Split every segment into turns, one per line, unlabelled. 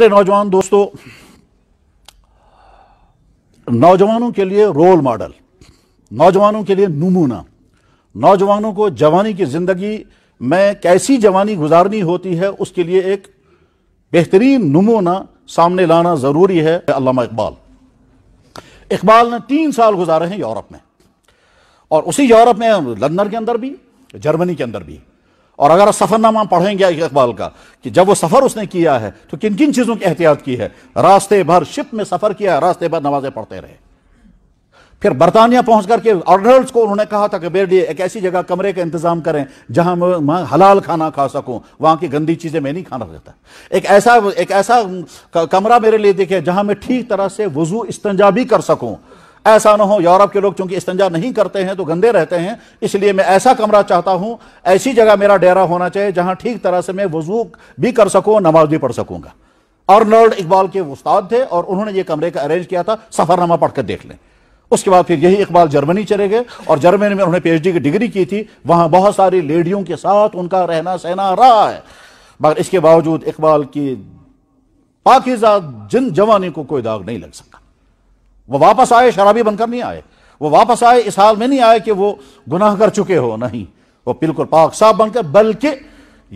मेरे नौजवान दोस्तों नौजवानों के लिए रोल मॉडल नौजवानों के लिए नमूना नौजवानों को जवानी की ज़िंदगी में कैसी जवानी गुजारनी होती है उसके लिए एक बेहतरीन नमूना सामने लाना ज़रूरी है अलामा इकबाल इकबाल ने तीन साल गुजारे हैं यूरोप में और उसी यूरोप में लंदन के अंदर भी जर्मनी के अंदर भी और अगर सफरनामा पढ़ेंगे इकबाल का कि जब वो सफ़र उसने किया है तो किन किन चीज़ों की एहतियात की है रास्ते भर शिप में सफ़र किया रास्ते भर नमाजें पढ़ते रहे फिर बरतानिया पहुंच करके ऑर्डर्स को उन्होंने कहा था कि मेरे एक ऐसी जगह कमरे का इंतजाम करें जहां मैं हलाल खाना खा सकूं वहां की गंदी चीज़ें मैं नहीं खाना रहता एक ऐसा एक ऐसा कमरा मेरे लिए देखे जहां मैं ठीक तरह से वजू इस्तंजा भी कर सकूं ऐसा ना हो यूरोप के लोग चूंकि इस्तंजा नहीं करते हैं तो गंदे रहते हैं इसलिए मैं ऐसा कमरा चाहता हूं ऐसी जगह मेरा डेरा होना चाहिए जहां ठीक तरह से मैं वजू भी कर सकूँ नमाज भी पढ़ और नर्ड इकबाल के उस्ताद थे और उन्होंने ये कमरे का अरेंज किया था सफ़रनामा पढ़कर देख लें उसके बाद फिर यही इकबाल जर्मनी चले गए और जर्मनी में उन्होंने पीएचडी की डिग्री की थी वहां बहुत सारी लेडियों के साथ उनका रहना सहना रहा है मगर इसके बावजूद इकबाल की पाकिजा जिन जवानी को कोई दाग नहीं लग सकता वो वापस आए शराबी बनकर नहीं आए वो वापस आए इस हाल में नहीं आए कि वो गुनाह कर चुके हो नहीं वो बिल्कुल पाक साफ बनकर बल्कि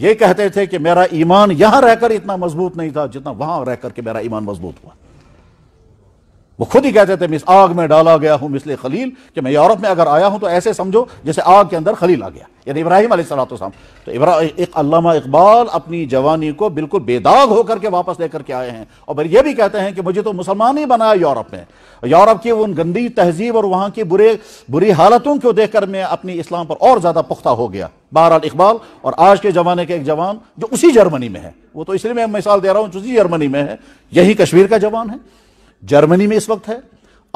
ये कहते थे कि मेरा ईमान यहां रहकर इतना मजबूत नहीं था जितना वहां रहकर के मेरा ईमान मजबूत हुआ वो खुद ही कहते थे मिस आग में डाला गया हूं मिसले खलील कि मैं यूरोप में अगर आया हूं तो ऐसे समझो जैसे आग के अंदर खलील आ गया यानी इब्राहिम सलाम तो इब्राहिम इकबाल अपनी जवानी को बिल्कुल बेदाग होकर के वापस लेकर के आए हैं और ये भी कहते हैं कि मुझे तो मुसलमान ही बनाया यूरोप में यूरोप की उन गंदी तहजीब और वहाँ की बुरे बुरी हालतों को देखकर मैं अपनी इस्लाम पर और ज़्यादा पुख्ता हो गया बहरहाल इकबाल और आज के ज़माने के एक जवान जो उसी जर्मनी में है वो तो इसलिए मैं मिसाल दे रहा हूँ जो उसी जर्मनी में है यही कश्मीर का जवान है जर्मनी में इस वक्त है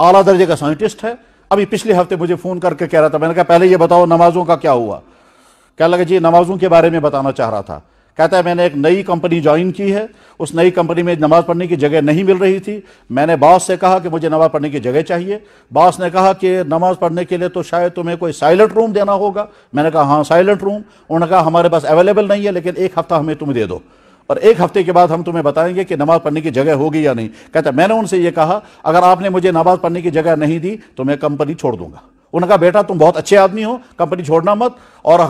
आला दर्जे का साइंटिस्ट है अभी पिछले हफ्ते मुझे फ़ोन करके कह रहा था मैंने कहा पहले ये बताओ नमाजों का क्या हुआ क्या लगा जी नमाजों के बारे में बताना चाह रहा था कहता है मैंने एक नई कंपनी ज्वाइन की है उस नई कंपनी में नमाज़ पढ़ने की जगह नहीं मिल रही थी मैंने बॉस से कहा कि मुझे नमाज़ पढ़ने की जगह चाहिए बॉस ने कहा कि नमाज़ पढ़ने के लिए तो शायद तुम्हें कोई साइलेंट रूम देना होगा मैंने कहा हाँ साइलेंट रूम उन्होंने कहा हमारे पास अवेलेबल नहीं है लेकिन एक हफ़्ता हमें तुम दे दो और एक हफ्ते के बाद हम तुम्हें बताएंगे कि नमाज पढ़ने की जगह होगी या नहीं कहता मैंने उनसे यह कहा अगर आपने मुझे नमाज पढ़ने की जगह नहीं दी तो मैं कंपनी छोड़ दूंगा उन्होंने कहा बेटा तुम बहुत अच्छे आदमी हो कंपनी छोड़ना मत और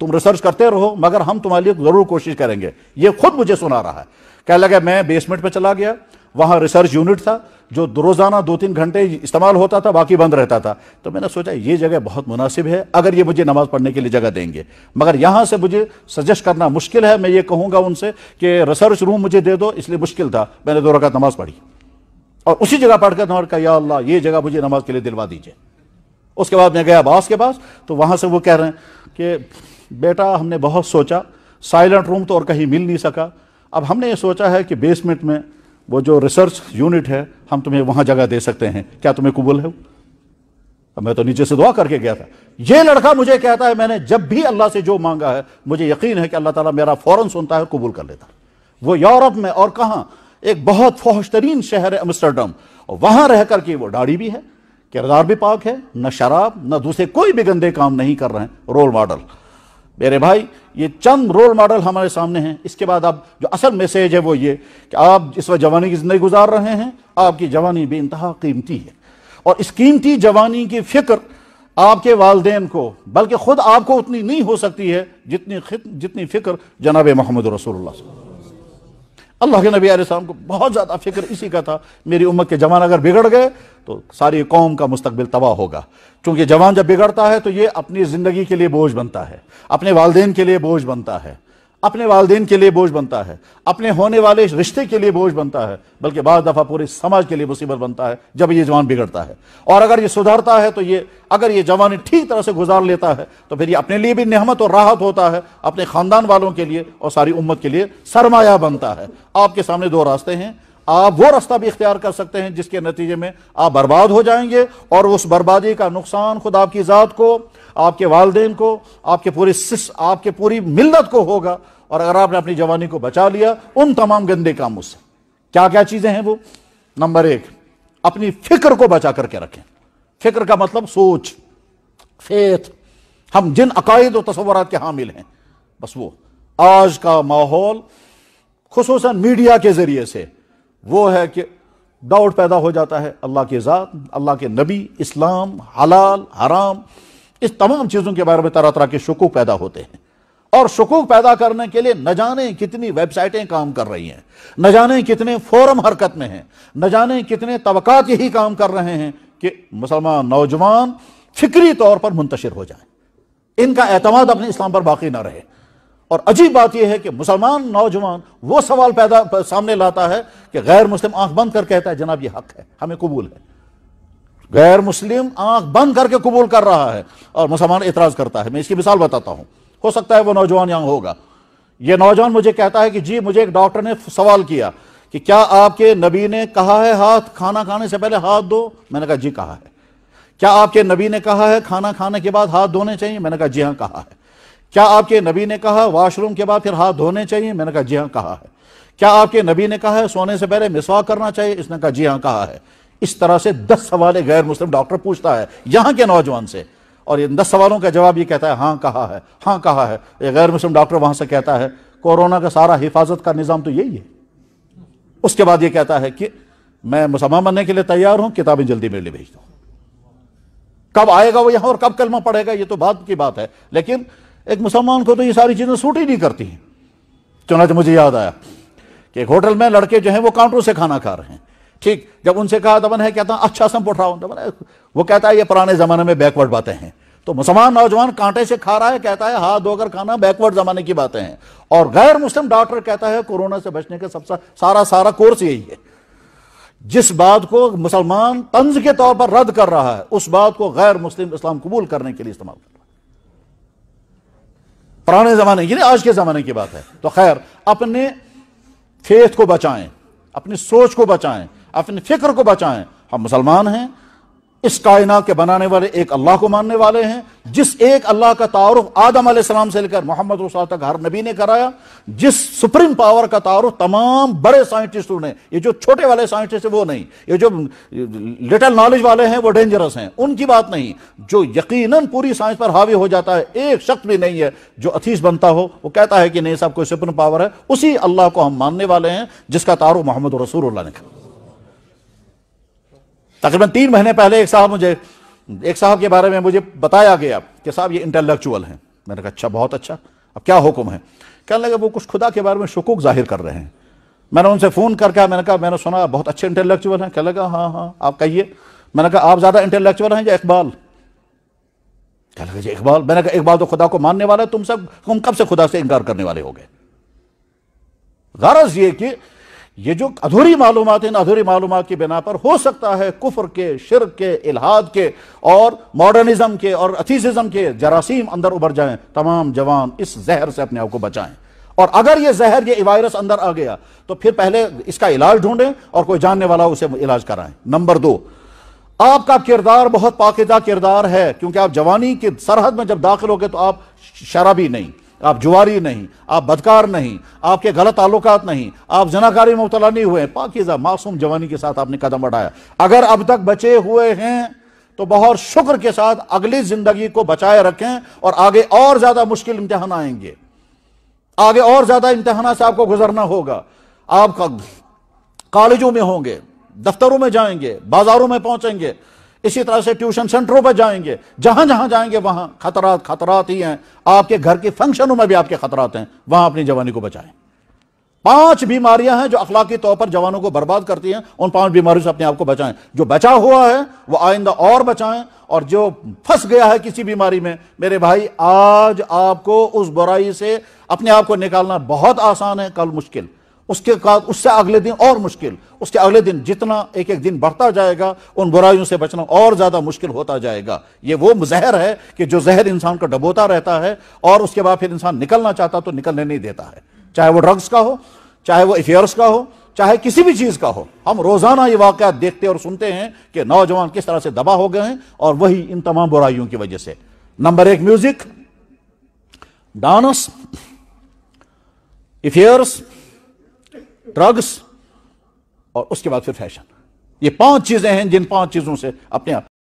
तुम रिसर्च करते रहो मगर हम तुम्हारे लिए ज़रूर कोशिश करेंगे ये खुद मुझे सुना रहा है कह लगा मैं बेसमेंट पर चला गया वहां रिसर्च यूनिट था जो रोज़ाना दो तीन घंटे इस्तेमाल होता था बाकी बंद रहता था तो मैंने सोचा ये जगह बहुत मुनासिब है अगर ये मुझे नमाज़ पढ़ने के लिए जगह देंगे मगर यहाँ से मुझे सजेस्ट करना मुश्किल है मैं ये कहूँगा उनसे कि रिसर्च रूम मुझे दे दो इसलिए मुश्किल था मैंने दो रकात नमाज़ पढ़ी और उसी जगह पढ़कर उन्होंने कहा या अल्लाह ये जगह मुझे नमाज के लिए दिलवा दीजिए उसके बाद मैं गया बास के पास तो वहाँ से वो कह रहे हैं कि बेटा हमने बहुत सोचा साइलेंट रूम तो और कहीं मिल नहीं सका अब हमने ये सोचा है कि बेसमेंट में वो जो रिसर्च यूनिट है हम तुम्हें वहां जगह दे सकते हैं क्या तुम्हें कबूल है मैं तो नीचे से दुआ करके गया था ये लड़का मुझे कहता है मैंने जब भी अल्लाह से जो मांगा है मुझे यकीन है कि अल्लाह ताला मेरा फौरन सुनता है और कबूल कर लेता वो यूरोप में और कहा एक बहुत फौहश तरीन शहर है एम्स्टर्डम वहां रह करके वो दाढ़ी भी है किरदार भी पाक है न शराब न दूसरे कोई भी गंदे काम नहीं कर रहे हैं रोल मॉडल मेरे भाई ये चंद रोल मॉडल हमारे सामने हैं इसके बाद अब जो असल मैसेज है वो ये कि आप इस वक्त जवानी की ज़िंदगी गुजार रहे हैं आपकी जवानी बे इंतहा कीमती है और इस कीमती जवानी की फ़िक्र आपके वालदेन को बल्कि ख़ुद आपको उतनी नहीं हो सकती है जितनी जितनी फ़िक्र जनाब महमद रसूल अल्लाह के नबी आसम को बहुत ज़्यादा फिक्र इसी का था मेरी उम्मत के जवान अगर बिगड़ गए तो सारी कौम का मुस्तबिल तबाह होगा चूंकि जवान जब बिगड़ता है तो ये अपनी ज़िंदगी के लिए बोझ बनता है अपने वालदेन के लिए बोझ बनता है अपने वालदेन के लिए बोझ बनता है अपने होने वाले रिश्ते के लिए बोझ बनता है बल्कि बार दफ़ा पूरे समाज के लिए मुसीबत बनता है जब ये जवान बिगड़ता है और अगर ये सुधरता है तो ये अगर ये जवानी ठीक तरह से गुजार लेता है तो फिर ये अपने लिए भी नहमत और राहत होता है अपने ख़ानदान वालों के लिए और सारी उम्मत के लिए सरमाया बनता है आपके सामने दो रास्ते हैं आप वो रास्ता भी इख्तियार कर सकते हैं जिसके नतीजे में आप बर्बाद हो जाएंगे और उस बर्बादी का नुकसान खुद आपकी ज़ात को आपके वालदेन को आपके पूरे सिस आपके पूरी मिल्लत को होगा और अगर आपने अपनी जवानी को बचा लिया उन तमाम गंदे कामों से क्या क्या चीज़ें हैं वो नंबर एक अपनी फिक्र को बचा करके रखें फिक्र का मतलब सोच फेथ हम जिन अकायद और तस्वर के हामिल हैं बस वो आज का माहौल खसूस मीडिया के ज़रिए से वो है कि डाउट पैदा हो जाता है अल्लाह के ज़ात अल्लाह के नबी इस्लाम हलाल हराम इस तमाम चीज़ों के बारे में तरह तरह के शकूक पैदा होते हैं और शकूक पैदा करने के लिए न जाने कितनी वेबसाइटें काम कर रही हैं न जाने कितने फोरम हरकत में हैं न जाने कितने तबकात यही काम कर रहे हैं कि मुसलमान नौजवान फिक्री तौर पर मुंतशिर हो जाए इनका एतमाद अपने इस्लाम पर बाकी ना रहे और अजीब बात यह है कि मुसलमान नौजवान वो सवाल पैदा सामने लाता है कि गैर मुस्लिम आंख बंद कर कहता है जनाब यह हक है हमें कबूल है गैर मुस्लिम आंख बंद करके कबूल कर रहा है और मुसलमान एतराज करता है मैं इसकी मिसाल बताता हूं हो सकता है वो नौजवान यहां होगा ये नौजवान मुझे कहता है कि जी मुझे एक डॉक्टर ने सवाल किया कि क्या आपके नबी ने कहा है हाथ खाना खाने से पहले हाथ दो मैंने कहा जी कहा है क्या आपके नबी ने कहा है खाना खाने के बाद हाथ धोने चाहिए मैंने कहा जी हाँ कहा है क्या आपके नबी ने कहा वॉशरूम के बाद फिर हाथ धोने चाहिए मैंने कहा जी हाँ कहा है क्या आपके नबी ने कहा है सोने से पहले मिसवा करना चाहिए इसने कहा जी हाँ कहा है इस तरह से दस सवाल गैर मुस्लिम डॉक्टर पूछता है यहां के नौजवान से और इन दस सवालों का जवाब ये कहता है हाँ कहा है हाँ कहा है ये गैर मुस्लिम डॉक्टर वहां से कहता है कोरोना का सारा हिफाजत का निज़ाम तो यही है उसके बाद ये कहता है कि मैं मुसलमान बनने के लिए तैयार हूं किताबें जल्दी मेरे लिए भेज दो कब आएगा वो यहां और कब कलमा पड़ेगा ये तो बाद की बात है लेकिन एक मुसलमान को तो ये सारी चीज़ें सूट ही नहीं करती हैं चुनाच मुझे याद आया कि एक होटल में लड़के जो हैं वो काउंटर से खाना खा रहे हैं ठीक जब उनसे कहा तो मैंने कहता अच्छा सम रहा हूं मैंने वो कहता है ये पुराने ज़माने में बैकवर्ड बातें हैं तो मुसलमान नौजवान कांटे से खा रहा है कहता है हाथ धोकर खाना बैकवर्ड ज़माने की बातें हैं और गैर मुस्लिम डॉक्टर कहता है कोरोना से बचने का सबसे सारा सारा कोर्स यही है जिस बात को मुसलमान तंज के तौर पर रद्द कर रहा है उस बात को गैर मुस्लिम इस्लाम कबूल करने के लिए इस्तेमाल कर रहा है पुराने ज़माने की नहीं आज के ज़माने की बात है तो खैर अपने फेथ को बचाएं अपनी सोच को बचाएं अपने फिक्र को बचाएं हम मुसलमान हैं इस कायना के बनाने वाले एक अल्लाह को मानने वाले हैं जिस एक अल्लाह का तारफ़ आदम सलाम से लेकर मोहम्मद रसा तक हर नबी ने कराया जिस सुप्रीम पावर का तारुफ तमाम बड़े साइंटिस्टों ने ये जो छोटे वाले साइंटिस्ट हैं वो नहीं ये जो लिटल नॉलेज वाले हैं वो डेंजरस हैं उनकी बात नहीं जो यकीन पूरी साइंस पर हावी हो जाता है एक शख्स भी नहीं है जो अथीस बनता हो वो कहता है कि नहीं साहब कोई सुप्रीम पावर है उसी अल्लाह को हम मानने वाले हैं जिसका तारुफ मोहम्मद रसूल ने कहा तकरीबन तीन महीने पहले एक साहब मुझे एक साहब के बारे में मुझे बताया गया कि साहब ये इंटेलेक्चुअल हैं मैंने कहा अच्छा बहुत अच्छा अब क्या हुक्म है कहने लगे वो कुछ खुदा के बारे में शकूक जाहिर कर रहे हैं मैंने उनसे फ़ोन करके मैंने कहा मैंने सुना बहुत अच्छे इंटेलेक्चुअल हैं कहने लगा हाँ हाँ आप कहिए मैंने कहा आप ज़्यादा इंटेलेक्चुअल हैं या इकबाल कहने लगा जी इकबाल मैंने कहा इकबाल तो खुदा को मानने वाला है तुम सब तुम कब से खुदा से इनकार करने वाले हो गए गरज ये कि ये जो अधूरी मालूम है इन अधूरी मालूम की बिना पर हो सकता है कुफर के शिर के इलाहाद के और मॉडर्निज्म के और अथीसिज्म के जरासीम अंदर उभर जाएं तमाम जवान इस जहर से अपने आप को बचाएं और अगर ये जहर ये वायरस अंदर आ गया तो फिर पहले इसका इलाज ढूंढें और कोई जानने वाला उसे इलाज कराएं नंबर दो आपका किरदार बहुत पाकिदा किरदार है क्योंकि आप जवानी की सरहद में जब दाखिल हो गए तो आप शराबी नहीं आप जुआरी नहीं आप बदकार नहीं आपके गलत ताल्लुकात नहीं आप जनाकारी में मुबतला नहीं हुए पाकिजा मासूम जवानी के साथ आपने कदम बढ़ाया अगर अब तक बचे हुए हैं तो बहुत शुक्र के साथ अगली जिंदगी को बचाए रखें और आगे और ज्यादा मुश्किल इम्तहान आएंगे आगे और ज्यादा इम्तहान से आपको गुजरना होगा आप कॉलेजों में होंगे दफ्तरों में जाएंगे बाजारों में पहुंचेंगे इसी तरह से ट्यूशन सेंटरों पर जाएंगे जहां जहां जाएंगे वहां खतरात खतरात ही हैं आपके घर के फंक्शनों में भी आपके खतरात हैं वहां अपनी जवानी को बचाएं पांच बीमारियां हैं जो अखलाकी तौर पर जवानों को बर्बाद करती हैं उन पांच बीमारियों से अपने आप को बचाएं जो बचा हुआ है वह आइंदा और बचाएं और जो फंस गया है किसी बीमारी में मेरे भाई आज आपको उस बुराई से अपने आप को निकालना बहुत आसान है कल मुश्किल उसके बाद उससे अगले दिन और मुश्किल उसके अगले दिन जितना एक एक दिन बढ़ता जाएगा उन बुराइयों से बचना और ज़्यादा मुश्किल होता जाएगा ये वो जहर है कि जो जहर इंसान को डबोता रहता है और उसके बाद फिर इंसान निकलना चाहता तो निकलने नहीं देता है चाहे वो ड्रग्स का हो चाहे वो अफेयर्स का हो चाहे किसी भी चीज़ का हो हम रोज़ाना ये वाक़ देखते और सुनते हैं कि नौजवान किस तरह से दबा हो गए हैं और वही इन तमाम बुराइयों की वजह से नंबर एक म्यूज़िक डांस अफेयर्स ड्रग्स और उसके बाद फिर फैशन ये पांच चीजें हैं जिन पांच चीजों से अपने आप